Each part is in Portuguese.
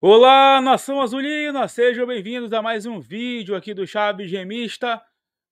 Olá, nação azulina! Sejam bem-vindos a mais um vídeo aqui do Chaves Gemista.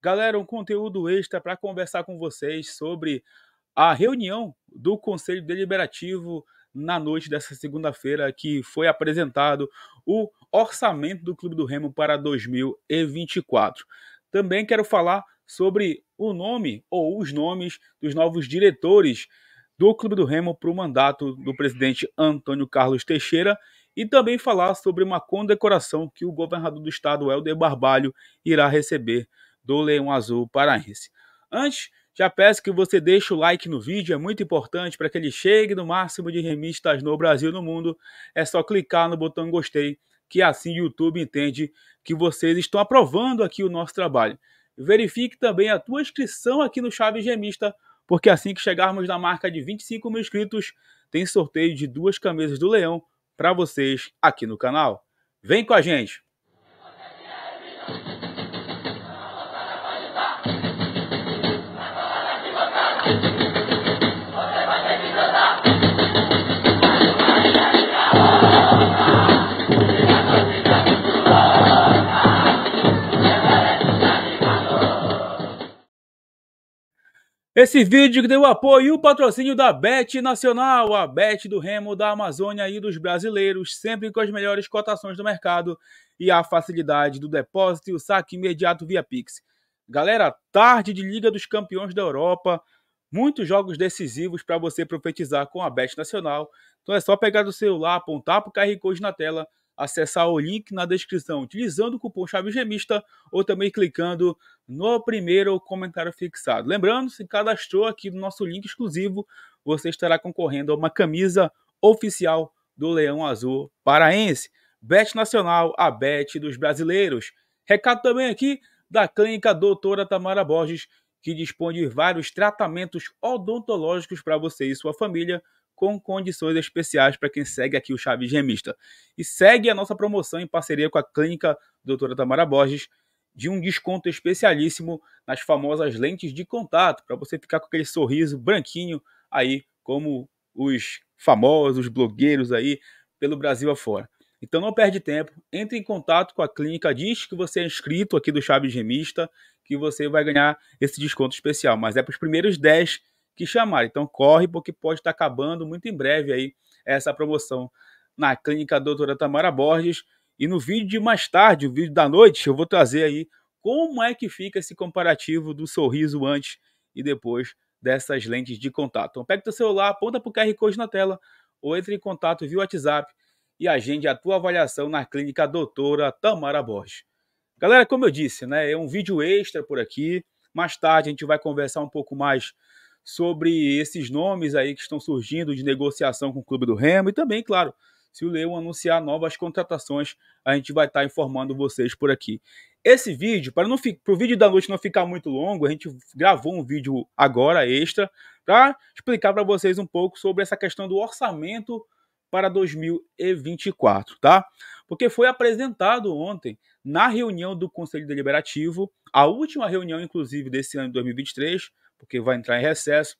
Galera, um conteúdo extra para conversar com vocês sobre a reunião do Conselho Deliberativo na noite dessa segunda-feira que foi apresentado o orçamento do Clube do Remo para 2024. Também quero falar sobre o nome ou os nomes dos novos diretores do Clube do Remo para o mandato do presidente Antônio Carlos Teixeira e também falar sobre uma condecoração que o governador do estado, Helder Barbalho, irá receber do Leão Azul Paraense. Antes, já peço que você deixe o like no vídeo, é muito importante para que ele chegue no máximo de remistas no Brasil e no mundo. É só clicar no botão gostei, que assim o YouTube entende que vocês estão aprovando aqui o nosso trabalho. Verifique também a tua inscrição aqui no Chave Gemista, porque assim que chegarmos na marca de 25 mil inscritos, tem sorteio de duas camisas do Leão para vocês aqui no canal. Vem com a gente! Esse vídeo que deu apoio e o patrocínio da Bet Nacional, a Bet do Remo, da Amazônia e dos brasileiros, sempre com as melhores cotações do mercado e a facilidade do depósito e o saque imediato via Pix. Galera, tarde de Liga dos Campeões da Europa, muitos jogos decisivos para você profetizar com a Bet Nacional. Então é só pegar do celular, apontar para o QR Code na tela, acessar o link na descrição utilizando o cupom Chave Gemista ou também clicando no primeiro comentário fixado. Lembrando, se cadastrou aqui no nosso link exclusivo, você estará concorrendo a uma camisa oficial do Leão Azul Paraense. Bet Nacional, a Bet dos brasileiros. Recado também aqui da clínica doutora Tamara Borges, que dispõe de vários tratamentos odontológicos para você e sua família, com condições especiais para quem segue aqui o Chave Gemista. E segue a nossa promoção em parceria com a clínica doutora Tamara Borges, de um desconto especialíssimo nas famosas lentes de contato, para você ficar com aquele sorriso branquinho aí, como os famosos blogueiros aí pelo Brasil afora. Então não perde tempo, entre em contato com a clínica, diz que você é inscrito aqui do Chaves Remista, que você vai ganhar esse desconto especial, mas é para os primeiros 10 que chamar. Então corre, porque pode estar tá acabando muito em breve aí essa promoção na clínica doutora Tamara Borges, e no vídeo de mais tarde, o vídeo da noite, eu vou trazer aí como é que fica esse comparativo do sorriso antes e depois dessas lentes de contato. Então pega teu celular, aponta para o QR Code na tela ou entre em contato via WhatsApp e agende a tua avaliação na clínica doutora Tamara Borges. Galera, como eu disse, né, é um vídeo extra por aqui. Mais tarde a gente vai conversar um pouco mais sobre esses nomes aí que estão surgindo de negociação com o Clube do Remo e também, claro, se o Leão anunciar novas contratações, a gente vai estar tá informando vocês por aqui. Esse vídeo, para para o vídeo da noite não ficar muito longo, a gente gravou um vídeo agora extra para explicar para vocês um pouco sobre essa questão do orçamento para 2024, tá? Porque foi apresentado ontem na reunião do Conselho Deliberativo, a última reunião inclusive desse ano de 2023, porque vai entrar em recesso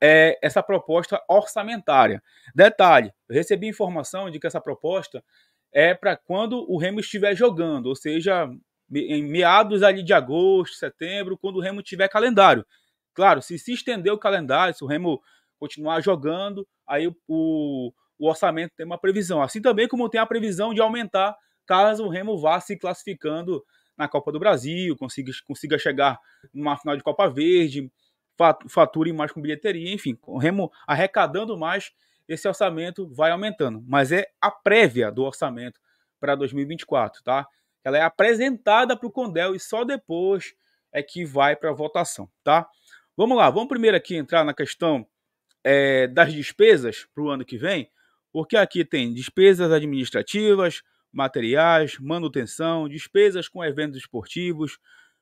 é, essa proposta orçamentária. Detalhe: eu recebi informação de que essa proposta é para quando o Remo estiver jogando, ou seja, em meados ali de agosto, setembro, quando o Remo tiver calendário. Claro, se se estender o calendário, se o Remo continuar jogando, aí o, o orçamento tem uma previsão. Assim também como tem a previsão de aumentar caso o Remo vá se classificando na Copa do Brasil, consiga, consiga chegar numa final de Copa Verde, faturem mais com bilheteria, enfim, o Remo arrecadando mais, esse orçamento vai aumentando. Mas é a prévia do orçamento para 2024, tá? Ela é apresentada para o Condel e só depois é que vai para a votação, tá? Vamos lá, vamos primeiro aqui entrar na questão é, das despesas para o ano que vem, porque aqui tem despesas administrativas, materiais, manutenção, despesas com eventos esportivos,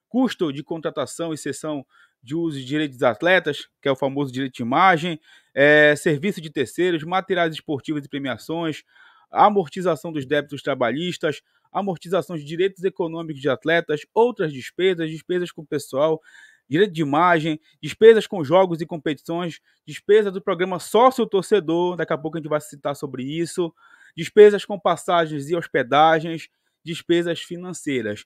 custo de contratação e sessão de uso de direitos dos atletas, que é o famoso direito de imagem, é, serviço de terceiros, materiais esportivos e premiações, amortização dos débitos trabalhistas, amortização de direitos econômicos de atletas, outras despesas, despesas com pessoal, direito de imagem, despesas com jogos e competições, despesa do programa sócio-torcedor, daqui a pouco a gente vai citar sobre isso, despesas com passagens e hospedagens, despesas financeiras.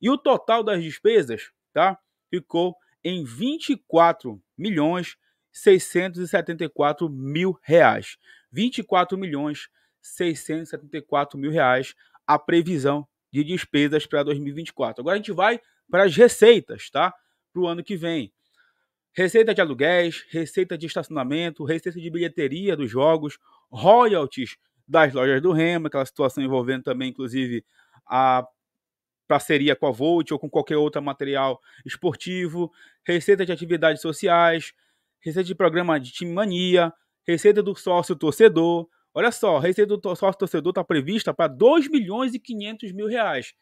E o total das despesas, tá? Ficou em 24 milhões 674 mil reais. 24 milhões 674 mil reais a previsão de despesas para 2024. Agora a gente vai para as receitas, tá? Para o ano que vem. Receita de aluguéis, receita de estacionamento, receita de bilheteria dos jogos, royalties das lojas do Remo, aquela situação envolvendo também, inclusive, a parceria com a Volt ou com qualquer outro material esportivo, receita de atividades sociais, receita de programa de time mania, receita do sócio torcedor. Olha só, a receita do sócio torcedor está prevista para 2 milhões e 500 mil reais.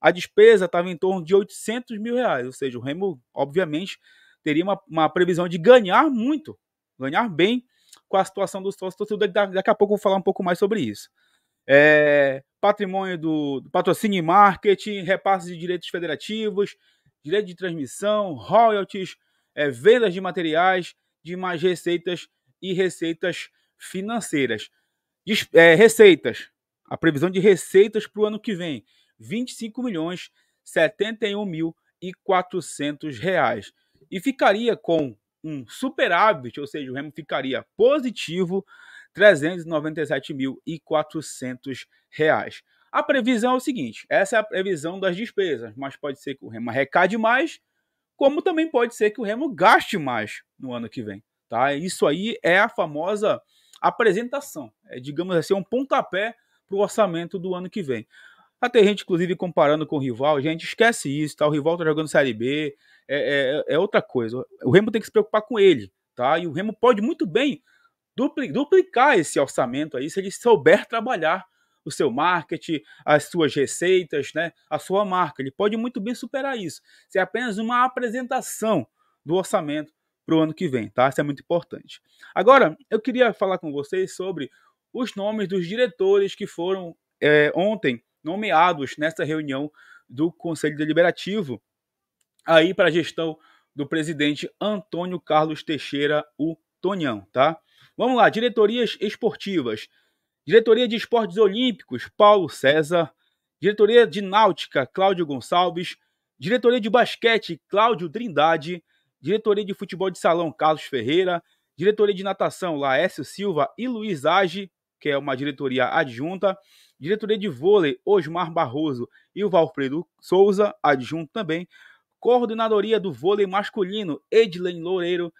A despesa estava em torno de 800 mil reais, ou seja, o Remo, obviamente, teria uma, uma previsão de ganhar muito, ganhar bem com a situação do sócio torcedor. Daqui a pouco eu vou falar um pouco mais sobre isso é, patrimônio do, do patrocínio e marketing, repasse de direitos federativos, direito de transmissão, royalties, é, vendas de materiais, de mais receitas e receitas financeiras. Des, é, receitas. A previsão de receitas para o ano que vem, 25 milhões 71 mil e 400 reais. E ficaria com um superávit, ou seja, o Remo ficaria positivo 397.400 reais. A previsão é o seguinte: essa é a previsão das despesas, mas pode ser que o Remo arrecade mais, como também pode ser que o Remo gaste mais no ano que vem. Tá? Isso aí é a famosa apresentação, é, digamos assim, um pontapé para o orçamento do ano que vem. Até gente, inclusive, comparando com o rival, a gente, esquece isso, tá? O rival tá jogando Série B, é, é, é outra coisa. O Remo tem que se preocupar com ele, tá? E o Remo pode muito bem duplicar esse orçamento aí se ele souber trabalhar o seu marketing, as suas receitas, né, a sua marca. Ele pode muito bem superar isso. Se é apenas uma apresentação do orçamento para o ano que vem, tá? Isso é muito importante. Agora, eu queria falar com vocês sobre os nomes dos diretores que foram é, ontem nomeados nessa reunião do Conselho Deliberativo aí para a gestão do presidente Antônio Carlos Teixeira, o Tonhão, tá? Vamos lá, diretorias esportivas. Diretoria de Esportes Olímpicos, Paulo César. Diretoria de Náutica, Cláudio Gonçalves. Diretoria de Basquete, Cláudio Trindade. Diretoria de Futebol de Salão, Carlos Ferreira. Diretoria de Natação, Laércio Silva e Luiz Age, que é uma diretoria adjunta. Diretoria de Vôlei, Osmar Barroso e o Valfredo Souza, adjunto também. Coordenadoria do Vôlei Masculino, Edlen Loureiro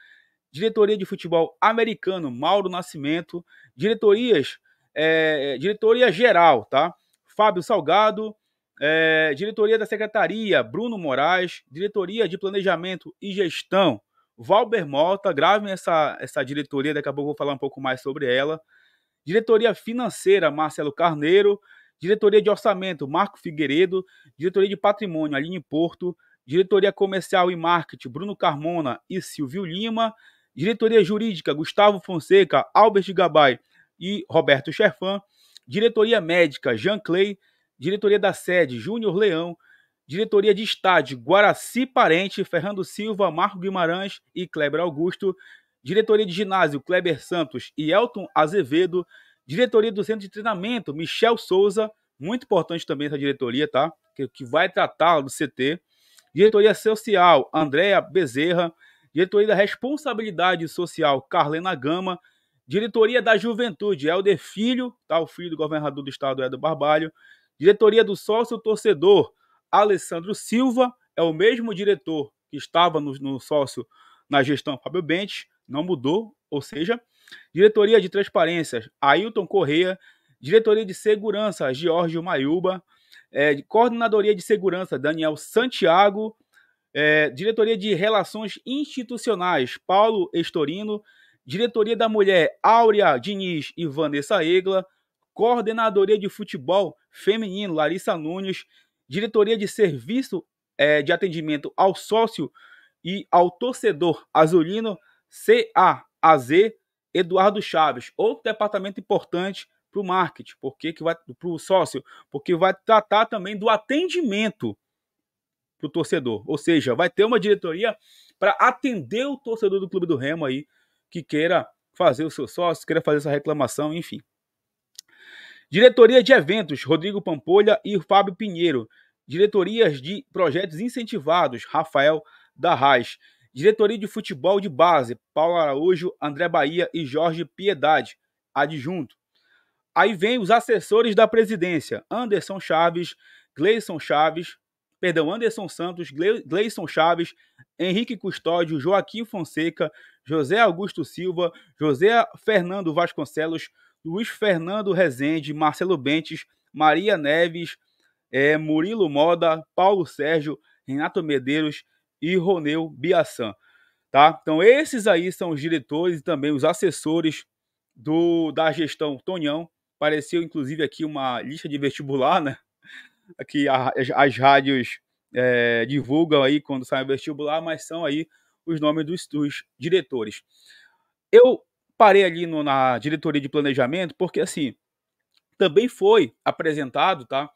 diretoria de futebol americano Mauro Nascimento, diretorias, é, diretoria geral, tá? Fábio Salgado, é, diretoria da secretaria Bruno Moraes, diretoria de planejamento e gestão Valber Mota, gravem essa, essa diretoria, daqui a pouco eu vou falar um pouco mais sobre ela. Diretoria financeira Marcelo Carneiro, diretoria de orçamento Marco Figueiredo, diretoria de patrimônio Aline Porto, diretoria comercial e marketing Bruno Carmona e Silvio Lima, Diretoria Jurídica, Gustavo Fonseca, Albert Gabay e Roberto Scherfan. Diretoria Médica, Jean Clay. Diretoria da Sede, Júnior Leão. Diretoria de Estádio, Guaraci Parente, Fernando Silva, Marco Guimarães e Kleber Augusto. Diretoria de Ginásio, Kleber Santos e Elton Azevedo. Diretoria do Centro de Treinamento, Michel Souza. Muito importante também essa diretoria, tá? Que, que vai tratar do CT. Diretoria Social, Andréa Bezerra diretoria da responsabilidade social Carlena Gama, diretoria da juventude Helder Filho, tá, o filho do governador do estado Edo Barbalho, diretoria do sócio torcedor Alessandro Silva, é o mesmo diretor que estava no, no sócio na gestão Fábio Bentes, não mudou, ou seja, diretoria de transparências Ailton Correia, diretoria de segurança Giorgio Maiuba, é, coordenadoria de segurança Daniel Santiago, é, diretoria de Relações Institucionais, Paulo Estorino. Diretoria da Mulher, Áurea Diniz e Vanessa Egla. Coordenadoria de Futebol Feminino, Larissa Nunes. Diretoria de Serviço é, de Atendimento ao Sócio e ao Torcedor Azulino, CAAZ, Eduardo Chaves. Outro departamento importante para o marketing, porque que vai para o sócio, porque vai tratar também do atendimento para o torcedor. Ou seja, vai ter uma diretoria para atender o torcedor do Clube do Remo aí, que queira fazer o seu sócio, queira fazer essa reclamação, enfim. Diretoria de Eventos, Rodrigo Pampolha e Fábio Pinheiro. Diretorias de Projetos Incentivados, Rafael da Raiz. Diretoria de Futebol de Base, Paulo Araújo, André Bahia e Jorge Piedade, adjunto. Aí vem os assessores da presidência, Anderson Chaves, Gleison Chaves, perdão, Anderson Santos, Gleison Chaves, Henrique Custódio, Joaquim Fonseca, José Augusto Silva, José Fernando Vasconcelos, Luiz Fernando Rezende, Marcelo Bentes, Maria Neves, é, Murilo Moda, Paulo Sérgio, Renato Medeiros e Roneu Biaçan Tá? Então, esses aí são os diretores e também os assessores do, da gestão Tonhão. apareceu inclusive, aqui uma lista de vestibular, né? que a, as rádios é, divulgam aí quando saem o vestibular, mas são aí os nomes dos, dos diretores. Eu parei ali no, na diretoria de planejamento porque, assim, também foi apresentado, tá?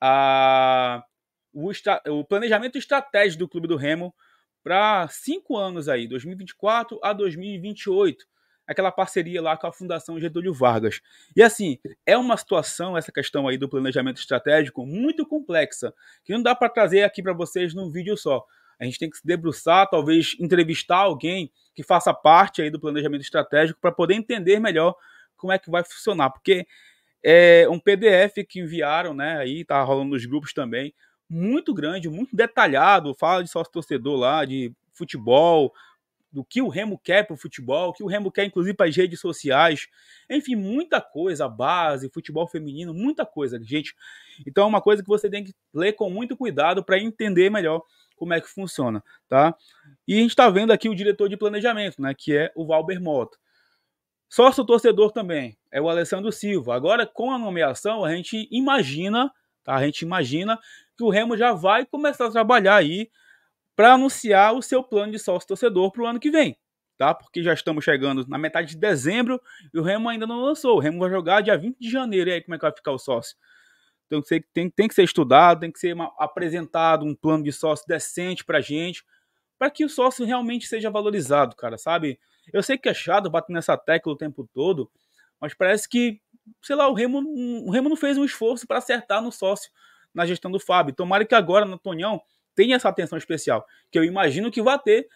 A, o, o planejamento estratégico do Clube do Remo para cinco anos aí, 2024 a 2028 aquela parceria lá com a Fundação Getúlio Vargas. E assim, é uma situação, essa questão aí do planejamento estratégico, muito complexa, que não dá para trazer aqui para vocês num vídeo só. A gente tem que se debruçar, talvez entrevistar alguém que faça parte aí do planejamento estratégico para poder entender melhor como é que vai funcionar, porque é um PDF que enviaram, né, aí tá rolando nos grupos também, muito grande, muito detalhado, fala de sócio torcedor lá, de futebol, do que o Remo quer para o futebol, o que o Remo quer, inclusive, para as redes sociais. Enfim, muita coisa, base, futebol feminino, muita coisa, gente. Então é uma coisa que você tem que ler com muito cuidado para entender melhor como é que funciona, tá? E a gente está vendo aqui o diretor de planejamento, né, que é o Valber Mota. Sócio torcedor também é o Alessandro Silva. Agora, com a nomeação, a gente imagina, tá? A gente imagina que o Remo já vai começar a trabalhar aí para anunciar o seu plano de sócio torcedor para o ano que vem, tá? Porque já estamos chegando na metade de dezembro e o Remo ainda não lançou. O Remo vai jogar dia 20 de janeiro. E aí, como é que vai ficar o sócio? Então tem, tem, tem que ser estudado, tem que ser uma, apresentado um plano de sócio decente para gente, para que o sócio realmente seja valorizado, cara, sabe? Eu sei que é chato bater nessa tecla o tempo todo, mas parece que, sei lá, o Remo, o Remo não fez um esforço para acertar no sócio na gestão do Fábio. Tomara que agora no Tonhão tem essa atenção especial, que eu imagino que vai ter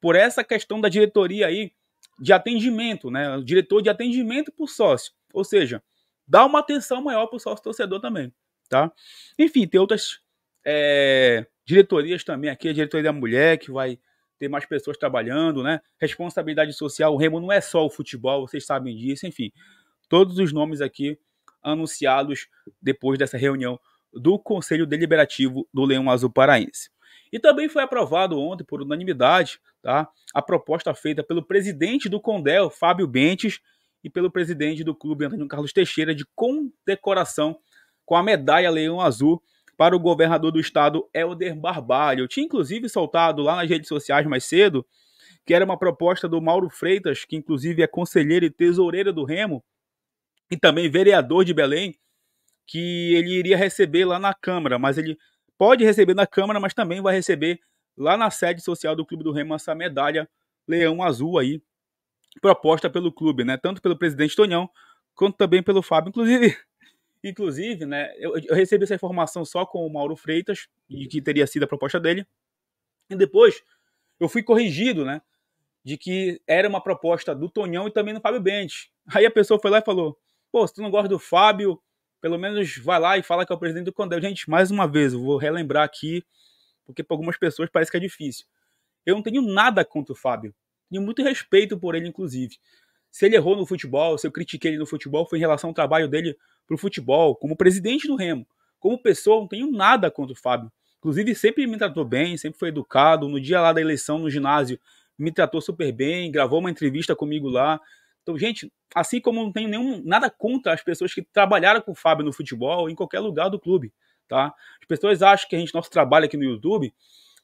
por essa questão da diretoria aí de atendimento, né? O diretor de atendimento para o sócio. Ou seja, dá uma atenção maior para o sócio torcedor também, tá? Enfim, tem outras é, diretorias também aqui, a diretoria da mulher, que vai ter mais pessoas trabalhando, né? Responsabilidade social, o Remo não é só o futebol, vocês sabem disso, enfim. Todos os nomes aqui anunciados depois dessa reunião do Conselho Deliberativo do Leão Azul Paraense. E também foi aprovado ontem, por unanimidade, tá, a proposta feita pelo presidente do Condel, Fábio Bentes, e pelo presidente do clube, Antônio Carlos Teixeira, de condecoração com a medalha Leão Azul para o governador do estado, Helder Barbalho. Eu tinha inclusive soltado lá nas redes sociais mais cedo que era uma proposta do Mauro Freitas, que inclusive é conselheiro e tesoureiro do Remo e também vereador de Belém, que ele iria receber lá na Câmara, mas ele pode receber na Câmara, mas também vai receber lá na sede social do Clube do Remo essa medalha Leão Azul aí, proposta pelo clube, né? Tanto pelo presidente Tonhão, quanto também pelo Fábio. Inclusive, inclusive né, eu, eu recebi essa informação só com o Mauro Freitas, de que teria sido a proposta dele, e depois eu fui corrigido, né? De que era uma proposta do Tonhão e também do Fábio Bentes. Aí a pessoa foi lá e falou: pô, se tu não gosta do Fábio, pelo menos vai lá e fala que é o presidente do Condel. Gente, mais uma vez, eu vou relembrar aqui, porque para algumas pessoas parece que é difícil. Eu não tenho nada contra o Fábio. Tenho muito respeito por ele, inclusive. Se ele errou no futebol, se eu critiquei ele no futebol, foi em relação ao trabalho dele pro futebol, como presidente do Remo. Como pessoa, não tenho nada contra o Fábio. Inclusive, sempre me tratou bem, sempre foi educado. No dia lá da eleição, no ginásio, me tratou super bem, gravou uma entrevista comigo lá. Então, gente, assim como não tenho nenhum, nada contra as pessoas que trabalharam com o Fábio no futebol, em qualquer lugar do clube, tá? As pessoas acham que a gente, nosso trabalho aqui no YouTube,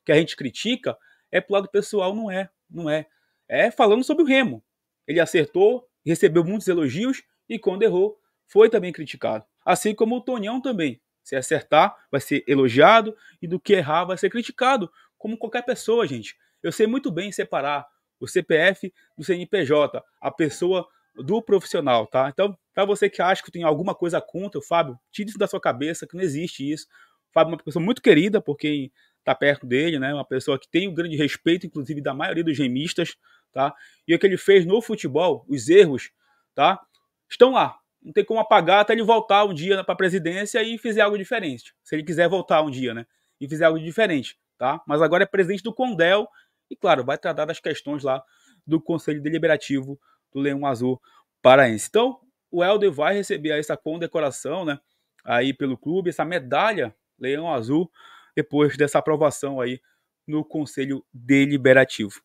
que a gente critica, é pro lado pessoal, não é, não é. É falando sobre o Remo. Ele acertou, recebeu muitos elogios e quando errou, foi também criticado. Assim como o Tonhão também. Se acertar, vai ser elogiado e do que errar, vai ser criticado, como qualquer pessoa, gente. Eu sei muito bem separar o CPF do CNPJ, a pessoa do profissional, tá? Então, para você que acha que tem alguma coisa contra o Fábio, tire isso da sua cabeça, que não existe isso. O Fábio é uma pessoa muito querida por quem está perto dele, né? Uma pessoa que tem um grande respeito, inclusive, da maioria dos gemistas, tá? E o que ele fez no futebol, os erros, tá? Estão lá. Não tem como apagar até ele voltar um dia para a presidência e fizer algo diferente. Se ele quiser voltar um dia, né? E fizer algo diferente, tá? Mas agora é presidente do Condel e claro, vai tratar das questões lá do Conselho Deliberativo do Leão Azul Paraense. Então, o Helder vai receber essa condecoração, né? Aí pelo clube, essa medalha Leão Azul, depois dessa aprovação aí no Conselho Deliberativo.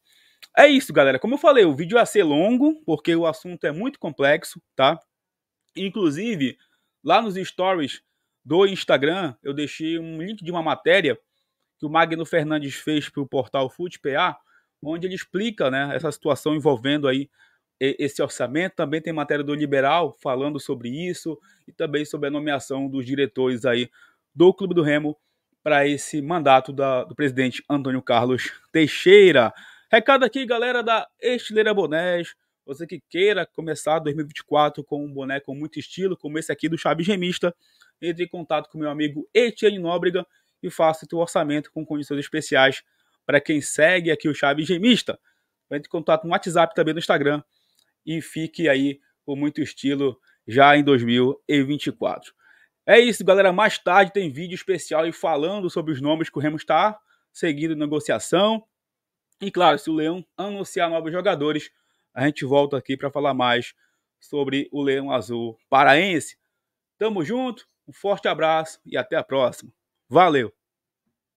É isso, galera. Como eu falei, o vídeo vai ser longo, porque o assunto é muito complexo, tá? Inclusive, lá nos stories do Instagram, eu deixei um link de uma matéria que o Magno Fernandes fez para o portal FUTPA, onde ele explica né, essa situação envolvendo aí esse orçamento. Também tem matéria do Liberal falando sobre isso e também sobre a nomeação dos diretores aí do Clube do Remo para esse mandato da, do presidente Antônio Carlos Teixeira. Recado aqui, galera da Estileira Bonés. Você que queira começar 2024 com um boné com muito estilo, como esse aqui do Chave Gemista, entre em contato com meu amigo Etienne Nóbrega e faça o orçamento com condições especiais para quem segue aqui o Chave Gemista. Entre em contato no WhatsApp também no Instagram e fique aí com muito estilo já em 2024. É isso, galera. Mais tarde tem vídeo especial aí falando sobre os nomes que o Remo está seguindo negociação. E claro, se o Leão anunciar novos jogadores, a gente volta aqui para falar mais sobre o Leão Azul Paraense. Tamo junto, um forte abraço e até a próxima. Valeu!